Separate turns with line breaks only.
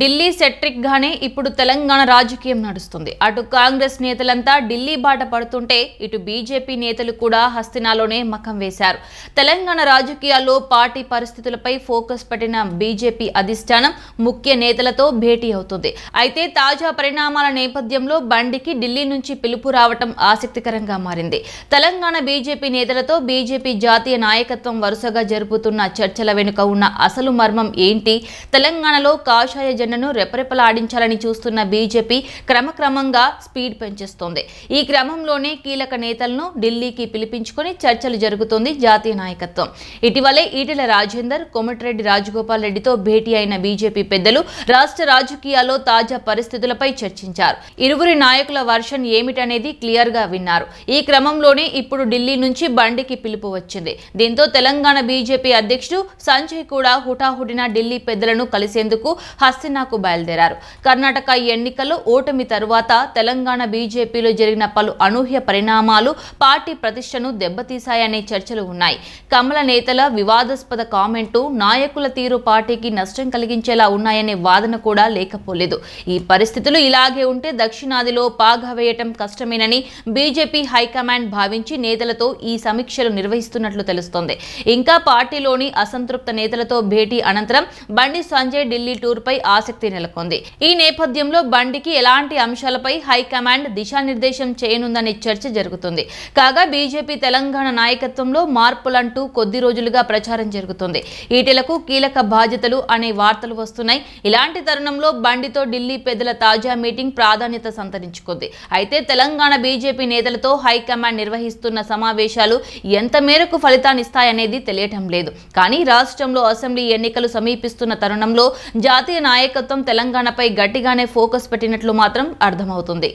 ఢిల్లీ సెట్రిక్ గానే ఇప్పుడు తెలంగాణ రాజకీయం నడుస్తుంది అటు కాంగ్రెస్ నేతలంతా ఢిల్లీ బాట పడుతుంటే ఇటు బీజేపీ నేతలు కూడా హస్తినాలోనే మకం వేశారు తెలంగాణ రాజకీయాల్లో పార్టీ పరిస్థితులపై ఫోకస్ పెట్టిన బీజేపీ అధిష్టానం ముఖ్య నేతలతో భేటీ అవుతుంది అయితే తాజా పరిణామాల నేపథ్యంలో బండికి ఢిల్లీ నుంచి పిలుపు రావటం ఆసక్తికరంగా మారింది తెలంగాణ బీజేపీ నేతలతో బీజేపీ జాతీయ నాయకత్వం వరుసగా జరుపుతున్న చర్చల వెనుక ఉన్న అసలు మర్మం ఏంటి తెలంగాణలో కాషాయ జెండను రెపరెపలాడించాలని చూస్తున్న బీజేపీ క్రమక్రమంగా స్పీడ్ పెంచేస్తోంది ఈ క్రమంలోనే కీలక నేతలను ఢిల్లీకి పిలిపించుకుని చర్చలు జరుగుతోంది జాతీయ నాయకత్వం ఇటీవలే ఈటెల రాజేందర్ కోమటిరెడ్డి రాజగోపాల్ రెడ్డితో భేటీ అయిన బీజేపీ పెద్దలు రాష్ట్ర రాజకీయాల్లో తాజా పరిస్థితులపై చర్చించారు ఇరువురి నాయకుల వర్షన్ ఏమిటనేది క్లియర్ గా విన్నారు ఈ క్రమంలోనే ఇప్పుడు ఢిల్లీ నుంచి బండికి పిలుపు వచ్చింది దీంతో తెలంగాణ బీజేపీ అధ్యక్షుడు సంజయ్ కూడా హుటాహుటిన ఢిల్లీ పెద్దలను కలిసేందుకు హస్తిన తెలంగాణకు బయలుదేరారు కర్ణాటక ఎన్నికల్లో ఓటమి తరువాత తెలంగాణ బీజేపీలో జరిగిన పలు అనూహ్య పరిణామాలు పార్టీ ప్రతిష్టను దెబ్బతీశాయనే చర్చలు ఉన్నాయి కమల నేతల వివాదాస్పద కామెంటు నాయకుల తీరు పార్టీకి నష్టం కలిగించేలా ఉన్నాయనే వాదన కూడా లేకపోలేదు ఈ పరిస్థితులు ఇలాగే ఉంటే దక్షిణాదిలో పాగా వేయటం కష్టమేనని బీజేపీ హైకమాండ్ భావించి నేతలతో ఈ సమీక్షలు నిర్వహిస్తున్నట్లు తెలుస్తోంది ఇంకా పార్టీలోని అసంతృప్త నేతలతో భేటీ అనంతరం బండి సంజయ్ ఢిల్లీ టూర్పై ఆ ఆసక్తి నెలకొంది ఈ నేపథ్యంలో బండికి ఎలాంటి అంశాలపై హైకమాండ్ దిశానిర్దేశం చేయనుందనే చర్చ జరుగుతుంది కాగా బీజేపీ తెలంగాణ నాయకత్వంలో మార్పులంటూ కొద్ది రోజులుగా ప్రచారం జరుగుతుంది ఈటెలకు కీలక బాధ్యతలు అనే వార్తలు వస్తున్నాయి ఇలాంటి తరుణంలో బండితో ఢిల్లీ పెద్దల తాజా మీటింగ్ ప్రాధాన్యత సంతరించుకుంది అయితే తెలంగాణ బీజేపీ నేతలతో హైకమాండ్ నిర్వహిస్తున్న సమావేశాలు ఎంత మేరకు ఫలితాన్నిస్తాయనేది తెలియటం లేదు కానీ రాష్ట్రంలో అసెంబ్లీ ఎన్నికలు సమీపిస్తున్న తరుణంలో జాతీయ నాయక నాయకత్వం తెలంగాణపై గట్టిగానే ఫోకస్ పెట్టినట్లు మాత్రం అర్థమవుతుంది